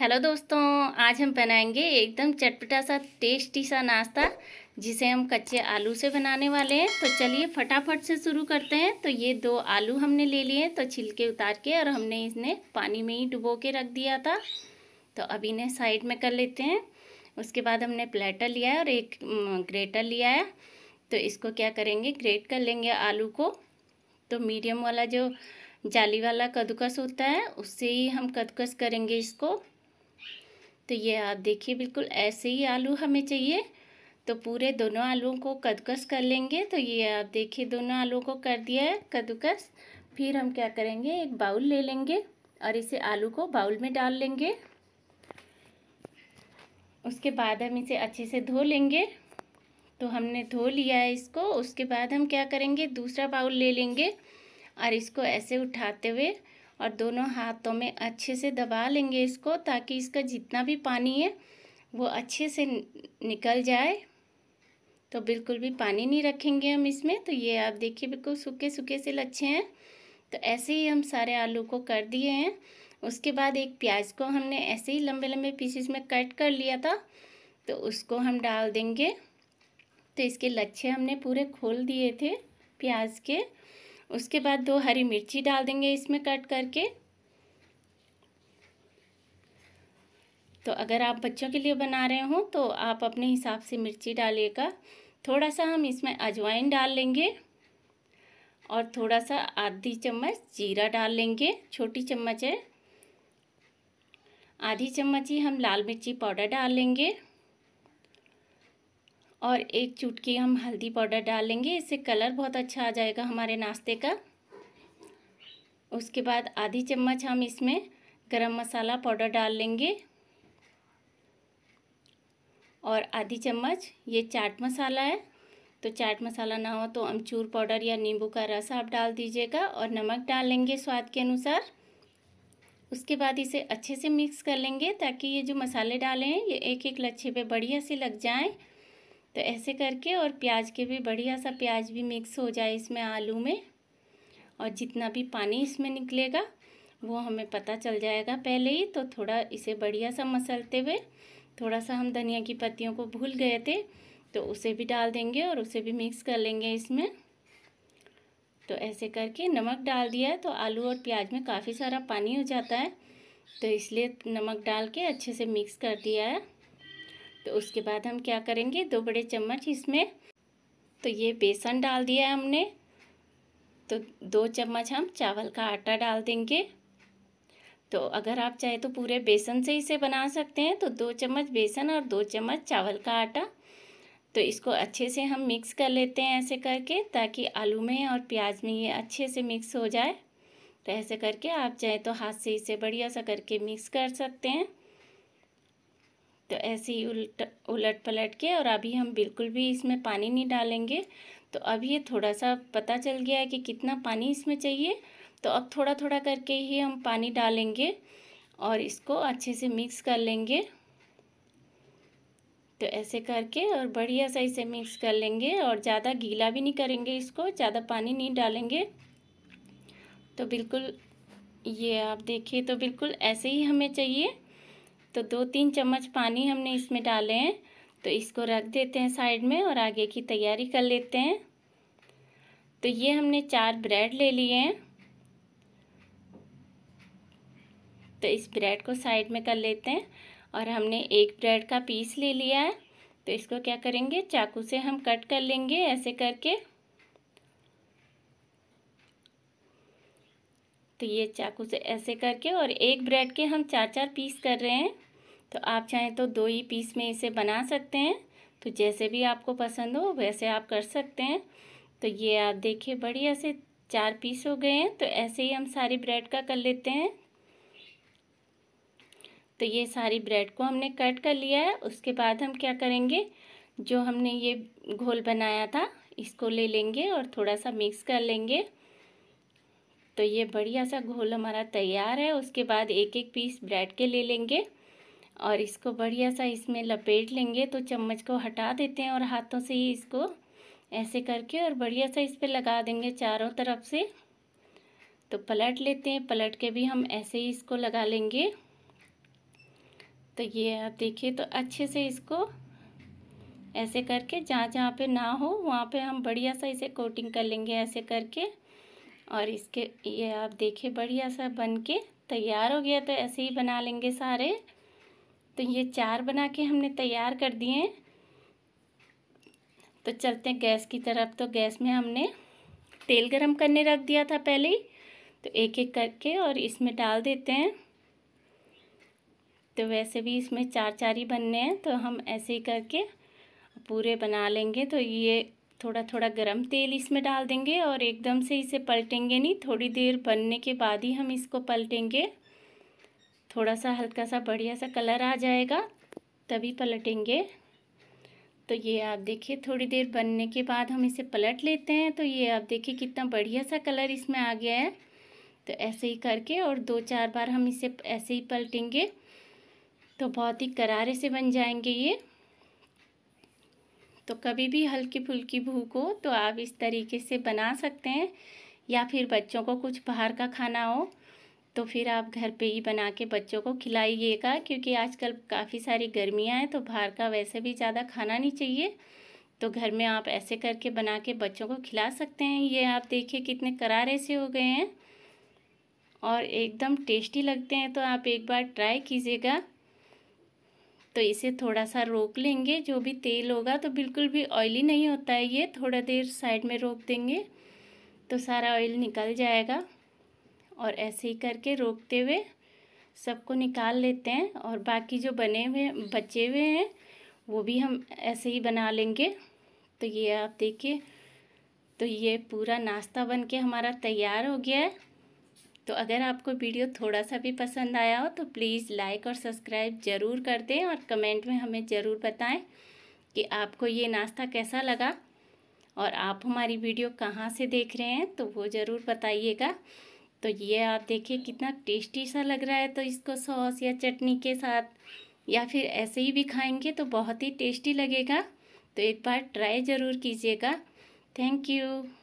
hello दोस्तों आज हम बनाएंगे एकदम चटपटा सा टेस्टी सा नाश्ता जिसे हम कच्चे आलू से बनाने वाले हैं तो चलिए फटाफट से शुरू करते हैं तो ये दो आलू हमने ले लिए हैं तो छिलके उतार के और हमने इसने पानी में ही डुबो के रख दिया था तो अब इन्हें साइड में कर लेते हैं उसके बाद हमने प्लेटर लिया है और एक ग्रेटर लिया है तो इसको क्या करेंगे ग्रेट कर लेंगे आलू को तो मीडियम वाला जो जाली वाला कद्दूकस होता है उससे ही हम कद्दूकस करेंगे इसको तो ये आप देखिए बिल्कुल ऐसे ही आलू हमें चाहिए तो पूरे दोनों आलूओं को कद्दूकस कर लेंगे तो ये आप देखिए दोनों आलूओं को कर दिया है कद्दूकस फिर हम क्या करेंगे एक बाउल ले लेंगे और इसे आलू को बाउल में डाल लेंगे उसके बाद हम इसे अच्छे से धो लेंगे तो हमने धो लिया है इसको उसके बाद हम क्या करेंगे दूसरा बाउल ले लेंगे और इसको ऐसे उठाते हुए और दोनों हाथों में अच्छे से दबा लेंगे इसको ताकि इसका जितना भी पानी है वो अच्छे से निकल जाए तो बिल्कुल भी पानी नहीं रखेंगे हम इसमें तो ये आप देखिए बिल्कुल सूखे सूखे से लच्छे हैं तो ऐसे ही हम सारे आलू को कर दिए हैं उसके बाद एक प्याज को हमने ऐसे ही लंबे लंबे पीसेस में कट कर लिया था तो उसको हम डाल देंगे तो इसके लच्छे हमने पूरे खोल दिए थे प्याज के उसके बाद दो हरी मिर्ची डाल देंगे इसमें कट करके तो अगर आप बच्चों के लिए बना रहे हो तो आप अपने हिसाब से मिर्ची डालिएगा थोड़ा सा हम इसमें अजवाइन डाल लेंगे और थोड़ा सा आधी चम्मच जीरा डाल लेंगे छोटी चम्मच है आधी चम्मच ही हम लाल मिर्ची पाउडर डाल लेंगे और एक चुटकी हम हल्दी पाउडर डालेंगे इससे कलर बहुत अच्छा आ जाएगा हमारे नाश्ते का उसके बाद आधी चम्मच हम इसमें गरम मसाला पाउडर डाल लेंगे और आधी चम्मच ये चाट मसाला है तो चाट मसाला ना हो तो अमचूर पाउडर या नींबू का रस आप डाल दीजिएगा और नमक डाल लेंगे स्वाद के अनुसार उसके बाद इसे अच्छे से मिक्स कर लेंगे ताकि ये जो मसाले डाले हैं ये एक एक लच्छे पे बढ़िया से लग जाएं तो ऐसे करके और प्याज के भी बढ़िया सा प्याज भी मिक्स हो जाए इसमें आलू में और जितना भी पानी इसमें निकलेगा वो हमें पता चल जाएगा पहले ही तो थोड़ा इसे बढ़िया सा मसलते हुए थोड़ा सा हम धनिया की पत्तियों को भूल गए थे तो उसे भी डाल देंगे और उसे भी मिक्स कर लेंगे इसमें तो ऐसे करके नमक डाल दिया है तो आलू और प्याज में काफ़ी सारा पानी हो जाता है तो इसलिए नमक डाल के अच्छे से मिक्स कर दिया है तो उसके बाद हम क्या करेंगे दो बड़े चम्मच इसमें तो ये बेसन डाल दिया है हमने तो दो चम्मच हम चावल का आटा डाल देंगे तो अगर आप चाहे तो पूरे बेसन से इसे बना सकते हैं तो दो चम्मच बेसन और दो चम्मच चावल का आटा तो इसको अच्छे से हम मिक्स कर लेते हैं ऐसे करके ताकि आलू में और प्याज में ये अच्छे से मिक्स हो जाए तो ऐसे करके आप चाहे तो हाथ से इसे बढ़िया सा करके मिक्स कर सकते हैं तो ऐसे ही उल्ट उलट पलट के और अभी हम बिल्कुल भी इसमें पानी नहीं डालेंगे तो अब ये थोड़ा सा पता चल गया है कि कितना पानी इसमें चाहिए तो अब थोड़ा थोड़ा करके ही हम पानी डालेंगे और इसको अच्छे से मिक्स कर लेंगे तो ऐसे करके और बढ़िया सा इसे मिक्स कर लेंगे और ज़्यादा गीला भी नहीं करेंगे इसको ज़्यादा पानी नहीं डालेंगे तो बिल्कुल ये आप देखिए तो बिल्कुल ऐसे ही हमें चाहिए तो दो तीन चम्मच पानी हमने इसमें डाले हैं तो इसको रख देते हैं साइड में और आगे की तैयारी कर लेते हैं तो ये हमने चार ब्रेड ले लिए हैं तो इस ब्रेड को साइड में कर लेते हैं और हमने एक ब्रेड का पीस ले लिया है तो इसको क्या करेंगे चाकू से हम कट कर लेंगे ऐसे करके तो ये चाकू से ऐसे करके और एक ब्रेड के हम चार चार पीस कर रहे हैं तो आप चाहें तो दो ही पीस में इसे बना सकते हैं तो जैसे भी आपको पसंद हो वैसे आप कर सकते हैं तो ये आप देखिए बढ़िया से चार पीस हो गए हैं तो ऐसे ही हम सारी ब्रेड का कर लेते हैं तो ये सारी ब्रेड को हमने कट कर लिया है उसके बाद हम क्या करेंगे जो हमने ये घोल बनाया था इसको ले लेंगे और थोड़ा सा मिक्स कर लेंगे तो ये बढ़िया सा घोल हमारा तैयार है उसके बाद एक एक पीस ब्रेड के ले लेंगे और इसको बढ़िया सा इसमें लपेट लेंगे तो चम्मच को हटा देते हैं और हाथों से ही इसको ऐसे करके और बढ़िया सा इस पर लगा देंगे चारों तरफ से तो पलट लेते हैं पलट के भी हम ऐसे ही इसको लगा लेंगे तो ये आप देखिए तो अच्छे से इसको ऐसे करके जहाँ जहाँ पे ना हो वहाँ पे हम बढ़िया सा इसे कोटिंग कर लेंगे ऐसे करके और इसके ये आप देखिए बढ़िया सा बन के तैयार हो गया तो ऐसे ही बना लेंगे सारे तो ये चार बना के हमने तैयार कर दिए तो चलते हैं गैस की तरफ तो गैस में हमने तेल गरम करने रख दिया था पहले ही तो एक एक करके और इसमें डाल देते हैं तो वैसे भी इसमें चार चार ही बनने हैं तो हम ऐसे ही करके पूरे बना लेंगे तो ये थोड़ा थोड़ा गरम तेल इसमें डाल देंगे और एकदम से इसे पलटेंगे नहीं थोड़ी देर बनने के बाद ही हम इसको पलटेंगे थोड़ा सा हल्का सा बढ़िया सा कलर आ जाएगा तभी पलटेंगे तो ये आप देखिए थोड़ी देर बनने के बाद हम इसे पलट लेते हैं तो ये आप देखिए कितना बढ़िया सा कलर इसमें आ गया है तो ऐसे ही करके और दो चार बार हम इसे ऐसे ही पलटेंगे तो बहुत ही करारे से बन जाएंगे ये तो कभी भी हल्की फुल्की भूख हो तो आप इस तरीके से बना सकते हैं या फिर बच्चों को कुछ बाहर का खाना हो तो फिर आप घर पे ही बना के बच्चों को खिलाइएगा क्योंकि आजकल काफ़ी सारी गर्मियाँ हैं तो बाहर का वैसे भी ज़्यादा खाना नहीं चाहिए तो घर में आप ऐसे करके बना के बच्चों को खिला सकते हैं ये आप देखिए कितने करारे से हो गए हैं और एकदम टेस्टी लगते हैं तो आप एक बार ट्राई कीजिएगा तो इसे थोड़ा सा रोक लेंगे जो भी तेल होगा तो बिल्कुल भी ऑयली नहीं होता है ये थोड़ा देर साइड में रोक देंगे तो सारा ऑयल निकल जाएगा और ऐसे ही करके रोकते हुए सबको निकाल लेते हैं और बाकी जो बने हुए बचे हुए हैं वो भी हम ऐसे ही बना लेंगे तो ये आप देखिए तो ये पूरा नाश्ता बन के हमारा तैयार हो गया है तो अगर आपको वीडियो थोड़ा सा भी पसंद आया हो तो प्लीज़ लाइक और सब्सक्राइब ज़रूर कर दें और कमेंट में हमें ज़रूर बताएं कि आपको ये नाश्ता कैसा लगा और आप हमारी वीडियो कहाँ से देख रहे हैं तो वो ज़रूर बताइएगा तो ये आप देखिए कितना टेस्टी सा लग रहा है तो इसको सॉस या चटनी के साथ या फिर ऐसे ही भी खाएंगे तो बहुत ही टेस्टी लगेगा तो एक बार ट्राई ज़रूर कीजिएगा थैंक यू